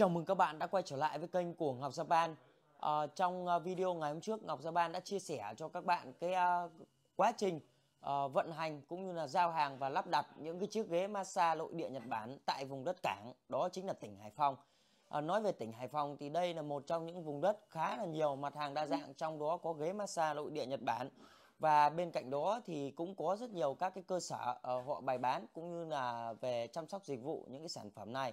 Chào mừng các bạn đã quay trở lại với kênh của Ngọc Japan. À, ờ, trong ờ, video ngày hôm trước Ngọc Japan đã chia sẻ cho các bạn cái uh, quá trình uh, vận hành cũng như là giao hàng và lắp đặt những cái chiếc ghế massage nội địa Nhật Bản tại vùng đất cảng, đó chính là tỉnh Hải Phòng. À, nói về tỉnh Hải Phòng thì đây là một trong những vùng đất khá là nhiều mặt hàng đa dạng trong đó có ghế massage nội địa Nhật Bản và bên cạnh đó thì cũng có rất nhiều các cái cơ sở uh, họ bày bán cũng như là về chăm sóc dịch vụ những cái sản phẩm này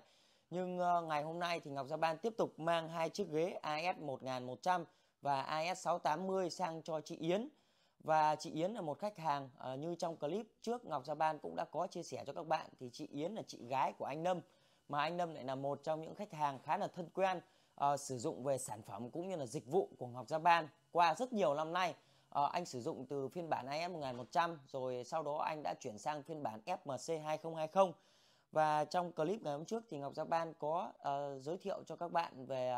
nhưng ờ, ngày hôm nay thì Ngọc Gia Ban tiếp tục mang hai chiếc ghế AS1100 và AS680 sang cho chị Yến. Và chị Yến là một khách hàng ờ, như trong clip trước Ngọc Gia Ban cũng đã có chia sẻ cho các bạn thì chị Yến là chị gái của anh Lâm. Mà anh Lâm lại là một trong những khách hàng khá là thân quen uh, sử dụng về sản phẩm cũng như là dịch vụ của Ngọc Gia Ban qua rất nhiều năm nay. Uh, anh sử dụng từ phiên bản AS1100 rồi sau đó anh đã chuyển sang phiên bản FMC 2020 và trong clip ngày hôm trước thì Ngọc Japan có uh, giới thiệu cho các bạn về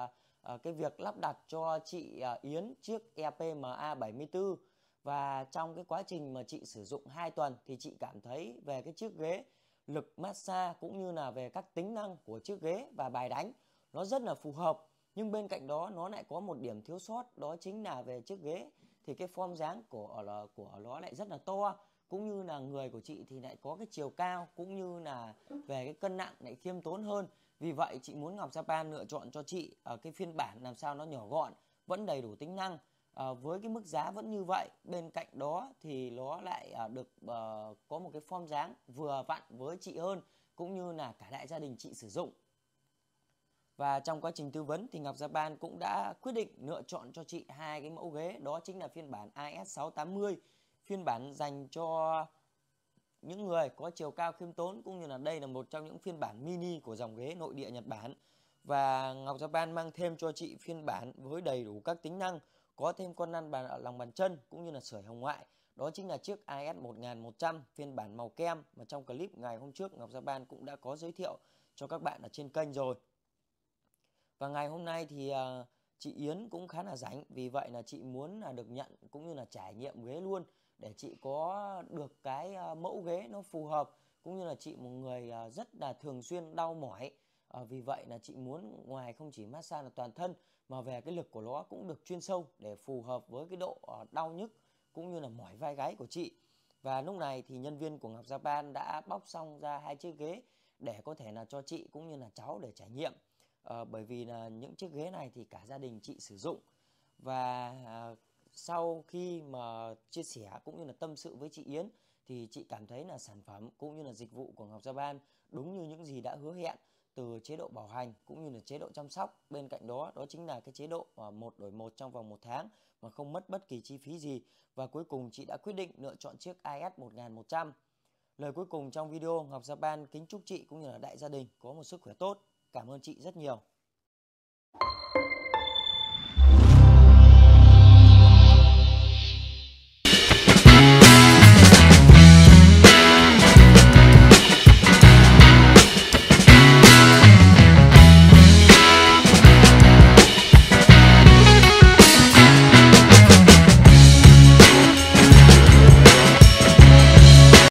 uh, cái việc lắp đặt cho chị uh, Yến chiếc EPMA 74 và trong cái quá trình mà chị sử dụng 2 tuần thì chị cảm thấy về cái chiếc ghế lực massage cũng như là về các tính năng của chiếc ghế và bài đánh nó rất là phù hợp nhưng bên cạnh đó nó lại có một điểm thiếu sót đó chính là về chiếc ghế thì cái form dáng của của nó lại rất là to cũng như là người của chị thì lại có cái chiều cao cũng như là về cái cân nặng lại khiêm tốn hơn vì vậy chị muốn ngọc sapa lựa chọn cho chị ở cái phiên bản làm sao nó nhỏ gọn vẫn đầy đủ tính năng à, với cái mức giá vẫn như vậy bên cạnh đó thì nó lại ờ, được à, có một cái form dáng vừa vặn với chị hơn cũng như là cả đại gia đình chị sử dụng và trong quá trình tư vấn thì Ngọc Japan cũng đã quyết định lựa chọn cho chị hai cái mẫu ghế đó chính là phiên bản IS680 phiên bản dành cho những người có chiều cao khiêm tốn cũng như là đây là một trong những phiên bản mini của dòng ghế nội địa Nhật Bản và Ngọc Japan mang thêm cho chị phiên bản với đầy đủ các tính năng có thêm con lăn bàn ở lòng bàn chân cũng như là sưởi hồng ngoại đó chính là chiếc IS 1100 phiên bản màu kem mà trong clip ngày hôm trước Ngọc Japan cũng đã có giới thiệu cho các bạn ở trên kênh rồi và ngày hôm nay thì uh, chị Yến cũng khá là rảnh vì vậy là chị muốn là được nhận cũng như là trải nghiệm ghế luôn để chị có được cái ờ, mẫu ghế nó phù hợp cũng như là chị một người ờ, rất là thường xuyên đau mỏi ờ, vì vậy là chị muốn ngoài không chỉ massage là toàn thân mà về cái lực của nó cũng được chuyên sâu để phù hợp với cái độ đau nhức cũng như là mỏi vai gáy của chị và lúc này thì nhân viên của Ngọc Japan đã bóc xong ra hai chiếc ghế để có thể là cho chị cũng như là cháu để trải nghiệm à, bởi vì là những chiếc ghế này thì cả gia đình chị sử dụng và à, sau khi mà chia sẻ cũng như là tâm sự với chị Yến thì chị cảm thấy là sản phẩm cũng như là dịch vụ của Ngọc Gia Ban đúng như những gì đã hứa hẹn từ chế độ bảo hành cũng như là chế độ chăm sóc bên cạnh đó đó chính là cái chế độ à, một đổi một trong vòng một tháng mà không mất bất kỳ chi phí gì và cuối cùng chị đã quyết định lựa chọn chiếc IS 1100 lời cuối cùng trong video Ngọc Gia Ban kính chúc chị cũng như là đại gia đình có một sức khỏe tốt Cảm ơn chị rất nhiều.